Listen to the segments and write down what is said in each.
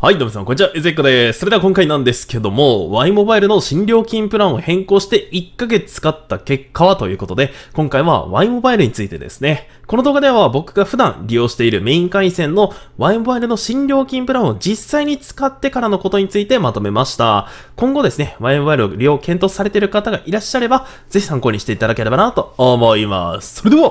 はい、どうもさん、こんにちは、ゆゼッこです。それでは今回なんですけども、Y モバイルの新料金プランを変更して1ヶ月使った結果はということで、今回は Y モバイルについてですね。この動画では僕が普段利用しているメイン回線の Y モバイルの新料金プランを実際に使ってからのことについてまとめました。今後ですね、Y モバイルを利用検討されている方がいらっしゃれば、ぜひ参考にしていただければなと思います。それでは、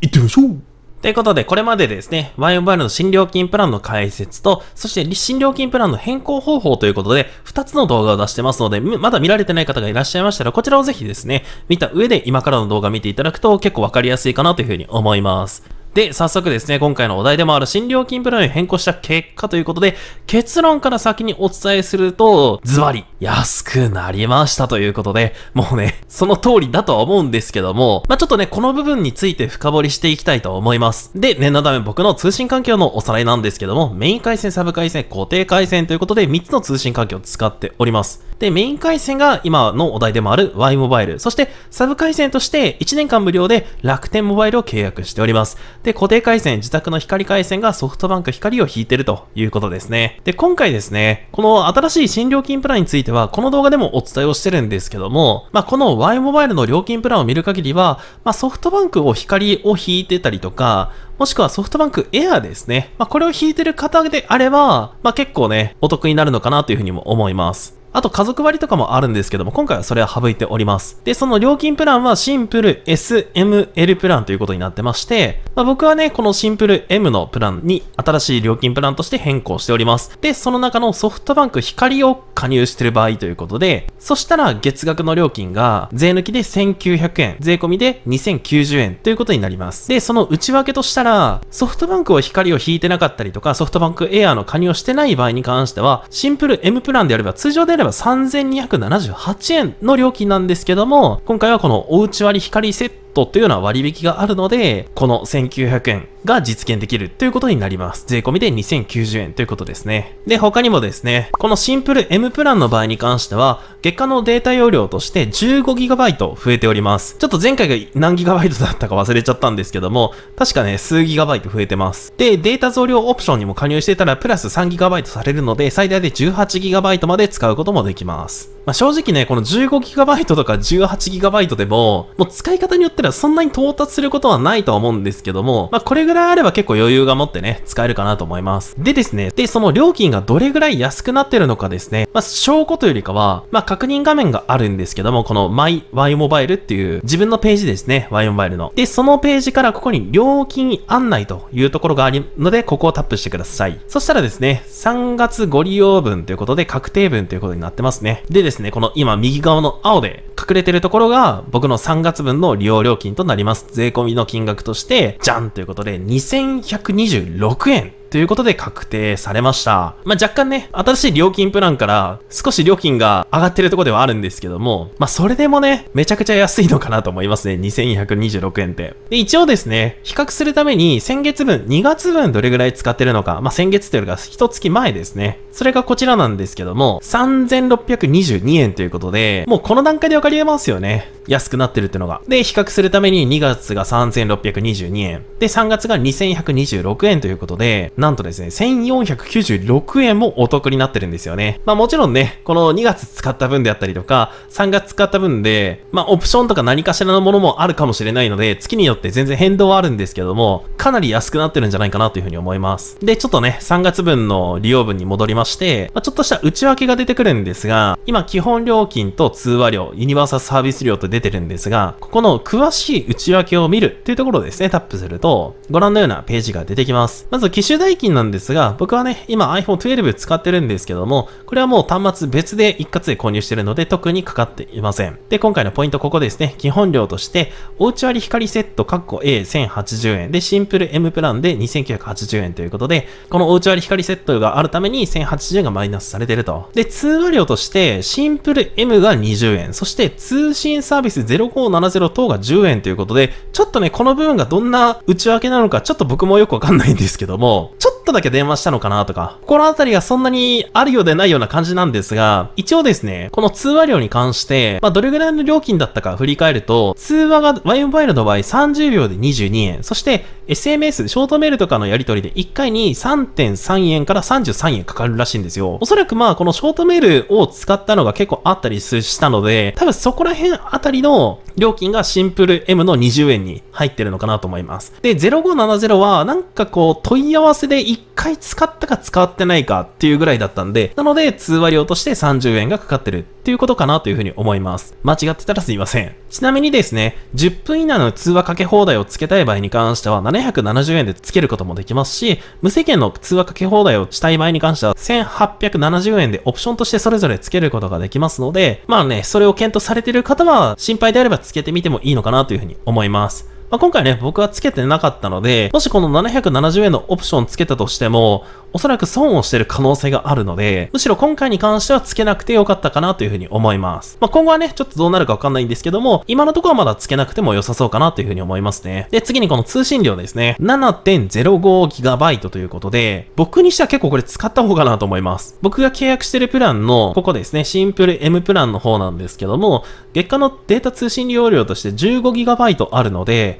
行ってみましょうということで、これまでですね、y バ b ルの新料金プランの解説と、そして新料金プランの変更方法ということで、2つの動画を出してますので、まだ見られてない方がいらっしゃいましたら、こちらをぜひですね、見た上で今からの動画見ていただくと結構わかりやすいかなというふうに思います。で、早速ですね、今回のお題でもある新料金プランに変更した結果ということで、結論から先にお伝えすると、ズバリ、安くなりましたということで、もうね、その通りだとは思うんですけども、まあ、ちょっとね、この部分について深掘りしていきたいと思います。で、念のため僕の通信環境のおさらいなんですけども、メイン回線、サブ回線、固定回線ということで、3つの通信環境を使っております。で、メイン回線が今のお題でもある Y モバイル。そして、サブ回線として1年間無料で楽天モバイルを契約しております。で、固定回線、自宅の光回線がソフトバンク光を引いてるということですね。で、今回ですね、この新しい新料金プランについては、この動画でもお伝えをしてるんですけども、まあ、この Y モバイルの料金プランを見る限りは、まあ、ソフトバンクを光を引いてたりとか、もしくはソフトバンクエアですね。まあ、これを引いてる方であれば、まあ、結構ね、お得になるのかなというふうにも思います。あと家族割とかもあるんですけども、今回はそれは省いております。で、その料金プランはシンプル SML プランということになってまして、まあ、僕はね、このシンプル M のプランに新しい料金プランとして変更しております。で、その中のソフトバンク光を加入してる場合ということで、そしたら月額の料金が税抜きで1900円、税込みで2090円ということになります。で、その内訳としたら、ソフトバンクを光を引いてなかったりとか、ソフトバンクエアの加入をしてない場合に関しては、シンプル M プランであれば通常でれば3278円の料金なんですけども、今回はこのおうち割光セットトというような割引があるので、この1900円が実現できるということになります。税込みで2090円ということですね。で、他にもですね、このシンプル M プランの場合に関しては、月間のデータ容量として 15GB 増えております。ちょっと前回が何 GB だったか忘れちゃったんですけども、確かね、数 GB 増えてます。で、データ増量オプションにも加入していたら、プラス 3GB されるので、最大で 18GB まで使うこともできます。まあ、正直ね、この 15GB とか 18GB でも、もう使い方によってったらそんなに到達することはないとは思うんですけども、まあ、これぐらいあれば結構余裕が持ってね、使えるかなと思います。でですね、で、その料金がどれぐらい安くなってるのかですね、まあ、証拠というよりかは、まあ、確認画面があるんですけども、この My Y モバイルっていう自分のページですね、Y モバイルの。で、そのページからここに料金案内というところがあるので、ここをタップしてください。そしたらですね、3月ご利用分ということで確定分ということになってますね。でですね、この今右側の青で隠れてるところが僕の3月分の利用料金となります。税込みの金額として、じゃんということで、2126円ということで確定されました。まあ、若干ね、新しい料金プランから少し料金が上がってるとこではあるんですけども、まあ、それでもね、めちゃくちゃ安いのかなと思いますね。2126円って。で、一応ですね、比較するために先月分、2月分どれぐらい使ってるのか、まあ、先月というか1月前ですね。それがこちらなんですけども、3622円ということで、もうこの段階で分かりますよね。安くなってるってのが。で、比較するために2月が3622円。で、3月が2126円ということで、なんとですね、1496円もお得になってるんですよね。まあもちろんね、この2月使った分であったりとか、3月使った分で、まあオプションとか何かしらのものもあるかもしれないので、月によって全然変動はあるんですけども、かなり安くなってるんじゃないかなというふうに思います。で、ちょっとね、3月分の利用分に戻りまして、まあ、ちょっとした内訳が出てくるんですが、今基本料金と通話料、ユニバーサルサービス料と出出てるんですが、ここの詳しい内訳を見るというところですね、タップすると、ご覧のようなページが出てきます。まず、機種代金なんですが、僕はね、今 iPhone 12使ってるんですけども、これはもう端末別で一括で購入してるので、特にかかっていません。で、今回のポイントここですね、基本料として、おうち割光セット A1080 円で、シンプル M プランで2980円ということで、このおうち割光セットがあるために1080円がマイナスされてると。で、通話料として、シンプル M が20円、そして通信サービスービス0570等が10円ということで、ちょっとね、この部分がどんな内訳なのか、ちょっと僕もよくわかんないんですけども、ちょっとっとだけ電話したのかなとか、心当たりがそんなにあるようでないような感じなんですが、一応ですね、この通話料に関して、まあ、どれぐらいの料金だったか振り返ると、通話が Y モバイルの場合30秒で22円、そして SMS、ショートメールとかのやり取りで1回に3.3円から33円かかるらしいんですよ。おそらくまあ、このショートメールを使ったのが結構あったりしたので、多分そこら辺あたりの料金がシンプル M の20円に入ってるのかなと思います。で、0570はなんかこう問い合わせで1回使ったか使ってないかっていうぐらいだったんで、なので通話料として30円がかかってるっていうことかなというふうに思います。間違ってたらすいません。ちなみにですね、10分以内の通話かけ放題をつけたい場合に関しては770円でつけることもできますし、無制限の通話かけ放題をしたい場合に関しては1870円でオプションとしてそれぞれつけることができますので、まあね、それを検討されている方は心配であればつけてみてもいいのかなというふうに思います。まあ、今回ね、僕はつけてなかったので、もしこの770円のオプションつけたとしても、おそらく損をしてる可能性があるので、むしろ今回に関してはつけなくてよかったかなというふうに思います。まあ、今後はね、ちょっとどうなるかわかんないんですけども、今のところはまだつけなくても良さそうかなというふうに思いますね。で、次にこの通信量ですね。7.05GB ということで、僕にしては結構これ使った方かなと思います。僕が契約してるプランの、ここですね、シンプル M プランの方なんですけども、月間のデータ通信容量として 15GB あるので、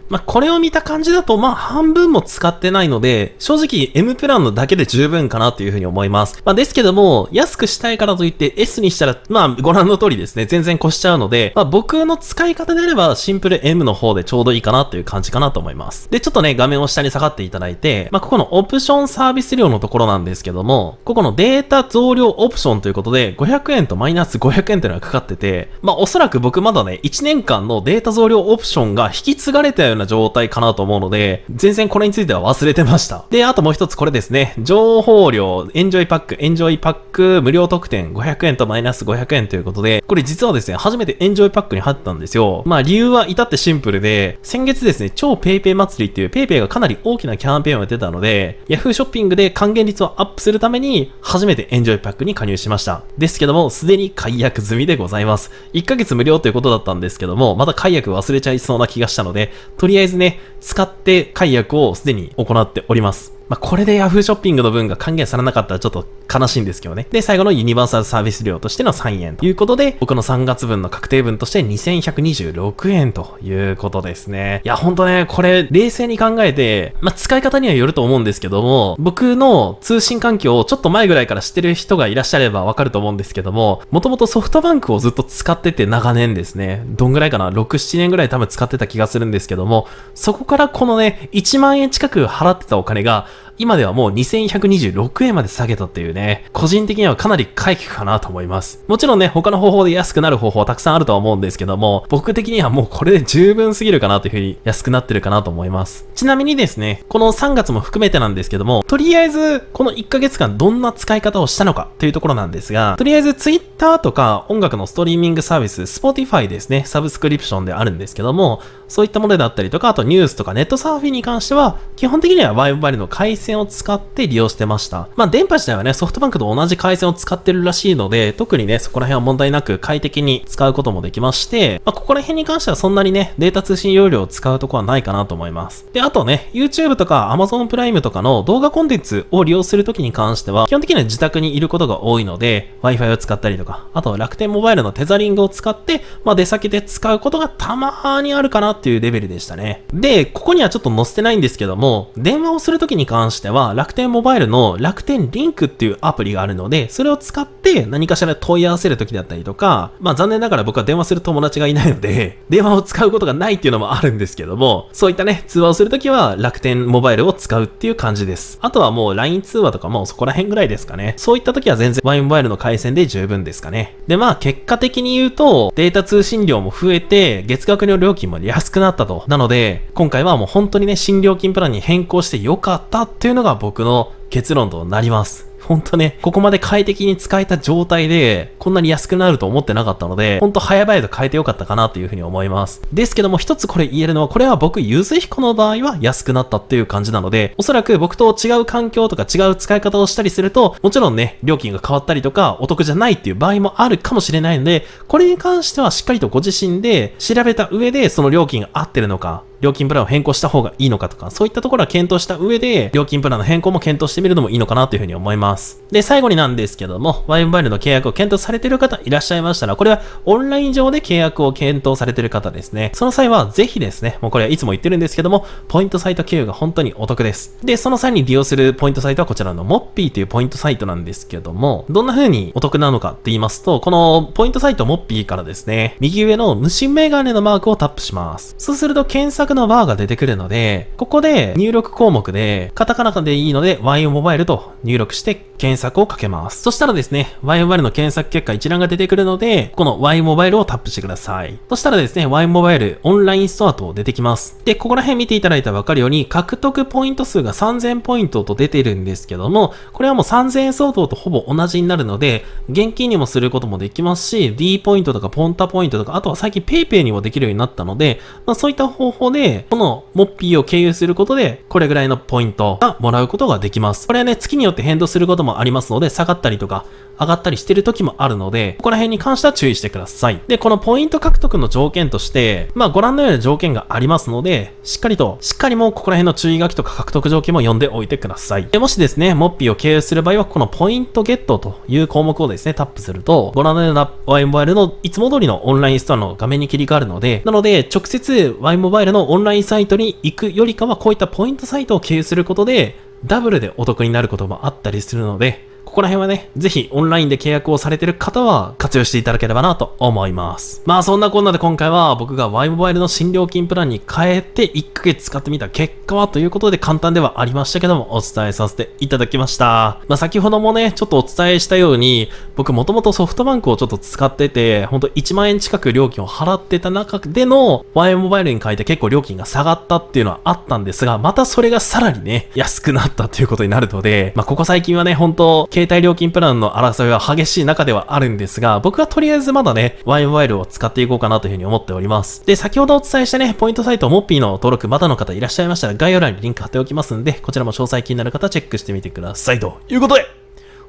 まあ、これを見た感じだと、まあ、半分も使ってないので、正直 M プランのだけで十分かなというふうに思います。まあ、ですけども、安くしたいからといって S にしたら、まあ、ご覧の通りですね、全然越しちゃうので、まあ、僕の使い方であれば、シンプル M の方でちょうどいいかなという感じかなと思います。で、ちょっとね、画面を下に下がっていただいて、まあ、ここのオプションサービス量のところなんですけども、ここのデータ増量オプションということで、500円とマイナス500円というのがかかってて、まあ、おそらく僕まだね、1年間のデータ増量オプションが引き継がれたようなな状態かなと思うので、全然これについては忘れてました。で、あともう一つこれですね。情報量、エンジョイパック、エンジョイパック無料特典500円とマイナス500円ということで、これ実はですね、初めてエンジョイパックに入ったんですよ。まあ理由は至ってシンプルで、先月ですね、超 PayPay 祭りっていう PayPay がかなり大きなキャンペーンをやってたので、Yahoo ショッピングで還元率をアップするために、初めてエンジョイパックに加入しました。ですけども、すでに解約済みでございます。1ヶ月無料ということだったんですけども、また解約忘れちゃいそうな気がしたので、とりりあえずね、使って解約をすでに行っております。まあ、これで Yahoo ショッピングの分が還元されなかったらちょっと悲しいんですけどね。で、最後のユニバーサルサービス料としての3円ということで、僕の3月分の確定分として2126円ということですね。いや、ほんとね、これ、冷静に考えて、まあ、使い方にはよると思うんですけども、僕の通信環境をちょっと前ぐらいから知ってる人がいらっしゃればわかると思うんですけども、もともとソフトバンクをずっと使ってて長年ですね、どんぐらいかな、6、7年ぐらい多分使ってた気がするんですけども、そこからこのね、1万円近く払ってたお金が、今ではもう2126円まで下げたっていうね、個人的にはかなり回帰かなと思います。もちろんね、他の方法で安くなる方法はたくさんあるとは思うんですけども、僕的にはもうこれで十分すぎるかなというふうに安くなってるかなと思います。ちなみにですね、この3月も含めてなんですけども、とりあえず、この1ヶ月間どんな使い方をしたのかというところなんですが、とりあえず Twitter とか音楽のストリーミングサービス、Spotify ですね、サブスクリプションであるんですけども、そういったものだったりとか、あとニュースとかネットサーフィンに関しては、基本的には Wi-Fi の回線を使って利用してました。まあ、電波自体はね、ソフトバンクと同じ回線を使ってるらしいので、特にね、そこら辺は問題なく快適に使うこともできまして、まあ、ここら辺に関してはそんなにね、データ通信容量を使うとこはないかなと思います。で、ああとね、YouTube とか Amazon プライムとかの動画コンテンツを利用するときに関しては、基本的には自宅にいることが多いので、Wi-Fi を使ったりとか、あと楽天モバイルのテザリングを使って、まあ、出先で使うことがたまーにあるかなっていうレベルでしたね。で、ここにはちょっと載せてないんですけども、電話をするときに関しては、楽天モバイルの楽天リンクっていうアプリがあるので、それを使って何かしら問い合わせるときだったりとか、まあ残念ながら僕は電話する友達がいないので、電話を使うことがないっていうのもあるんですけども、そういったね、通話をするとき時は楽天モバイルを使うっていう感じです。あとはもう LINE 通話とかもうそこら辺ぐらいですかね。そういった時は全然 Y モバイルの回線で十分ですかね。で、まあ結果的に言うと、データ通信量も増えて、月額の料金も安くなったと。なので、今回はもう本当にね、新料金プランに変更して良かったっていうのが僕の結論となります。ほんとね、ここまで快適に使えた状態で、こんなに安くなると思ってなかったので、ほんと早々と変えてよかったかなというふうに思います。ですけども、一つこれ言えるのは、これは僕、ゆずひこの場合は安くなったっていう感じなので、おそらく僕と違う環境とか違う使い方をしたりすると、もちろんね、料金が変わったりとか、お得じゃないっていう場合もあるかもしれないので、これに関してはしっかりとご自身で調べた上で、その料金が合ってるのか、料金プランを変更した方がいいのかとか、そういったところは検討した上で、料金プランの変更も検討してみるのもいいのかなというふうに思います。で、最後になんですけども、ワイモバイルの契約を検討されている方いらっしゃいましたら、これはオンライン上で契約を検討されている方ですね。その際は、ぜひですね、もうこれはいつも言ってるんですけども、ポイントサイト経由が本当にお得です。で、その際に利用するポイントサイトはこちらのモッピーというポイントサイトなんですけども、どんな風にお得なのかって言いますと、このポイントサイトモッピーからですね、右上の虫眼鏡のマークをタップします。そうすると検索のバーが出てくるので、ここで入力項目で、カタカナでいいのでオモバイルと入力して検索をかけます。そしたらですね、y モバイルの検索結果一覧が出てくるので、この y モバイルをタップしてください。そしたらですね、y モバイルオンラインストアと出てきます。で、ここら辺見ていただいたらわかるように、獲得ポイント数が3000ポイントと出てるんですけども、これはもう3000円相当とほぼ同じになるので、現金にもすることもできますし、D ポイントとかポンタポイントとか、あとは最近 PayPay にもできるようになったので、まあそういった方法でで、このモッピーを経由することで、これぐらいのポイントがもらうことができます。これはね、月によって変動することもありますので、下がったりとか、上がったりしてる時もあるので、ここら辺に関しては注意してください。で、このポイント獲得の条件として、まあご覧のような条件がありますので、しっかりと、しっかりもうここら辺の注意書きとか獲得条件も読んでおいてください。で、もしですね、モッピーを経由する場合は、このポイントゲットという項目をですね、タップすると、ご覧のような Y モバイルのいつも通りのオンラインストアの画面に切り替わるので、なので、直接 Y モバイルのオンラインサイトに行くよりかは、こういったポイントサイトを経由することで、ダブルでお得になることもあったりするので、ここら辺はね、ぜひオンラインで契約をされてる方は活用していただければなと思います。まあそんなこんなで今回は僕が Y モバイルの新料金プランに変えて1ヶ月使ってみた結果はということで簡単ではありましたけどもお伝えさせていただきました。まあ先ほどもね、ちょっとお伝えしたように僕もともとソフトバンクをちょっと使ってて、ほんと1万円近く料金を払ってた中での Y モバイルに変えて結構料金が下がったっていうのはあったんですが、またそれがさらにね、安くなったということになるので、まあここ最近はね、本当携帯料金プランの争いは激しい中ではあるんですが、僕はとりあえずまだね、ワインワイルを使っていこうかなというふうに思っております。で、先ほどお伝えしたね、ポイントサイト、モッピーの登録まだの方いらっしゃいましたら、概要欄にリンク貼っておきますんで、こちらも詳細気になる方チェックしてみてください。ということで、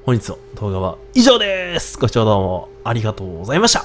本日の動画は以上です。ご視聴どうもありがとうございました。